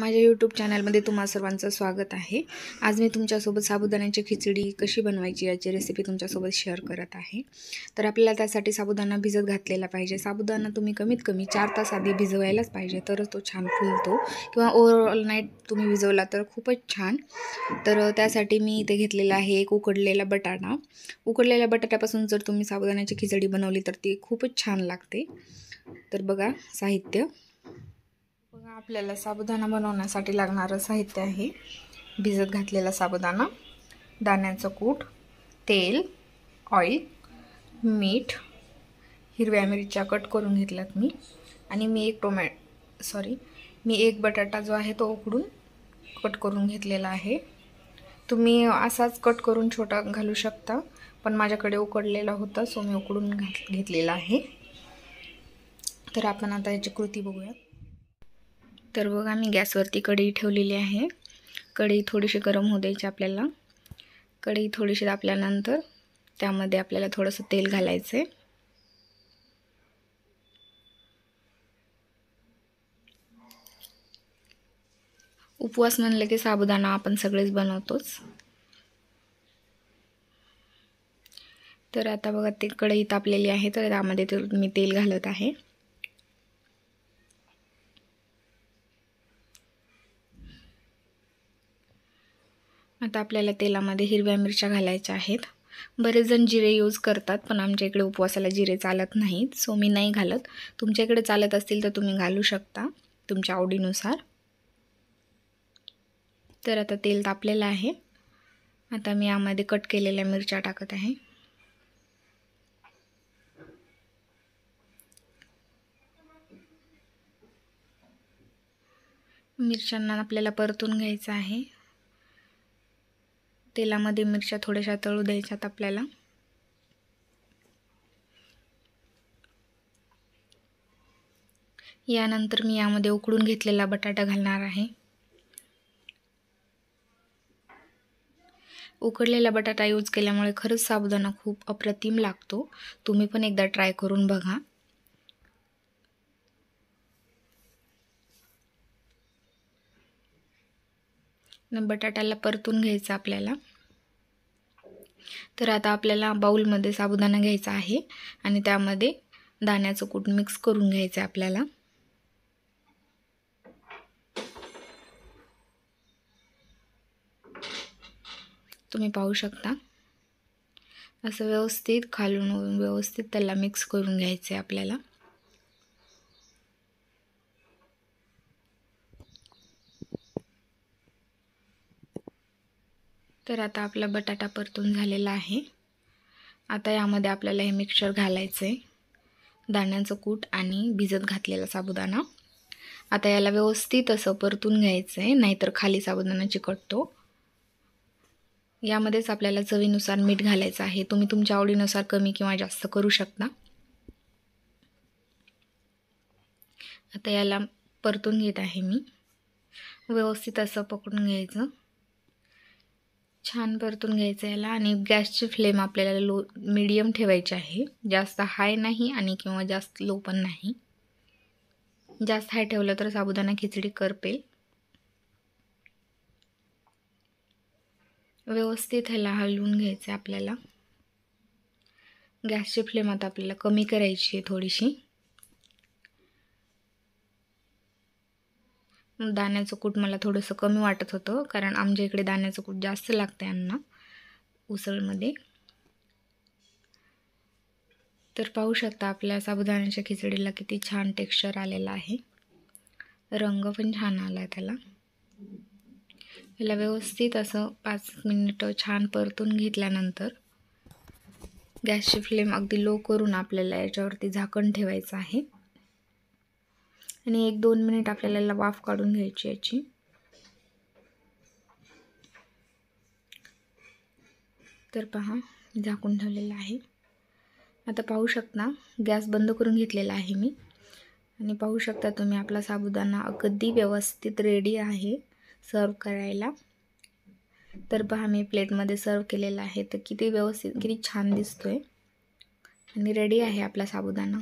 माझ्या यूट्यूब चॅनलमध्ये तुम्हा सर्वांचं स्वागत आहे आज मी तुमच्यासोबत साबुदाण्याची खिचडी कशी बनवायची याची रेसिपी तुमच्यासोबत शेअर करत आहे तर आपल्याला त्यासाठी साबुदाणा भिजत घातलेला पाहिजे साबुदाणा तुम्ही कमीत कमी चार तास आधी भिजवायलाच पाहिजे तरच तो छान फुलतो किंवा ओवरऑल नाईट तुम्ही भिजवला तर खूपच छान तर त्यासाठी मी इथे घेतलेला आहे एक उकडलेला बटाटा उकडलेल्या बटाट्यापासून जर तुम्ही साबुदाण्याची खिचडी बनवली तर ती खूपच छान लागते तर बघा साहित्य बघा आपल्याला साबुदाणा बनवण्यासाठी लागणारं साहित्य आहे भिजत घातलेला साबुदाणा दाण्याचं कूट तेल ऑइल मीठ हिरव्या मिरच्या कट करून घेतल्यात मी आणि मी एक टोमॅ सॉरी मी एक बटाटा जो आहे तो उकडून कट करून घेतलेला आहे तुम्ही असाच कट करून छोटा घालू शकता पण माझ्याकडे उकडलेला होता सो मी उकडून घात घेतलेला आहे तर आपण आता याची कृती बघूयात तर बघा मी गॅसवरती कढई ठेवलेली आहे कढई थोडीशी गरम होऊ द्यायची आपल्याला कढई थोडीशी तापल्यानंतर त्यामध्ये आपल्याला थोडंसं तेल घालायचं आहे उपवास म्हणलं की साबुदाणा आपण सगळेच बनवतोच तर आता बघा ते कढई तापलेली आहे तर त्यामध्ये तर मी तेल घालत आहे आता आपल्याला तेलामध्ये हिरव्या मिरच्या घालायच्या आहेत बरेच जण जिरे यूज करतात पण आमच्या इकडे उपवासाला जिरे चालत नाहीत सो मी नाही घालत तुमच्या इकडे चालत असतील तर तुम्ही घालू शकता तुमच्या आवडीनुसार तर आता तेल तापलेलं आहे आता मी यामध्ये कट केलेल्या मिरच्या टाकत आहे मिरच्यांना आपल्याला परतून घ्यायचं आहे तेलामध्ये मिरच्या थोड्याशा तळू द्यायच्यात आपल्याला यानंतर मी यामध्ये उकडून घेतलेला बटाटा घालणार आहे उकडलेला बटाटा यूज केल्यामुळे खरंच साबुदाणा खूप अप्रतिम लागतो तुम्ही पण एकदा ट्राय करून बघा बटाट्याला परतून घ्यायचं आपल्याला तर आता आपल्याला बाऊलमध्ये साबुदाणा घ्यायचा आहे आणि त्यामध्ये दाण्याचं कूट मिक्स करून घ्यायचं आहे आपल्याला तुम्ही पाहू शकता असं व्यवस्थित खालून व्यवस्थित त्याला मिक्स करून घ्यायचं आहे आपल्याला तर आता आपला बटाटा परतून झालेला आहे आता यामध्ये आपल्याला हे मिक्सर घालायचं आहे दाण्यांचं कूट आणि भिजत घातलेला साबुदाणा आता याला व्यवस्थित असं परतून घ्यायचं आहे नाहीतर खाली साबुदाणा चिकटतो यामध्येच आपल्याला चवीनुसार मीठ घालायचं आहे तुम्ही तुमच्या आवडीनुसार कमी किंवा जास्त करू शकता आता याला परतून घेत आहे मी व्यवस्थित असं पकडून घ्यायचं छान परतून घ्यायचं याला आणि गॅसची फ्लेम आपल्याला लो मिडियम ठेवायची आहे जास्त हाय नाही आणि किंवा जास्त लो पण नाही जास्त हाय ठेवलं तर साबुदाणा खिचडी करपेल व्यवस्थित ह्याला हलवून घ्यायचं आहे आपल्याला गॅसची फ्लेम आता आपल्याला कमी करायची आहे थोडीशी दाण्याचं कूट मला थोडंसं कमी वाटत होतं कारण आमच्या इकडे दाण्याचं कूट जास्त लागतं यांना उसळमध्ये तर पाहू शकता आपल्या साबुदाण्याच्या खिचडीला किती छान टेक्स्चर आलेला आहे रंग पण छान आला आहे त्याला याला व्यवस्थित असं पाच मिनिटं छान परतून घेतल्यानंतर गॅसची फ्लेम अगदी लो करून आपल्याला याच्यावरती झाकण ठेवायचं आहे आणि एक दोन मिनिट आपल्याला वाफ काढून घ्यायची याची तर पहा झाकून ठेवलेलं आहे आता पाहू शकता गॅस बंद करून घेतलेला आहे मी आणि पाहू शकता तुम्ही आपला साबुदाणा अगदी व्यवस्थित रेडी आहे सर्व करायला तर पहा मी प्लेटमध्ये सर्व केलेला आहे तर किती व्यवस्थित किती छान दिसतो आहे आणि रेडी आहे आपला साबुदाणा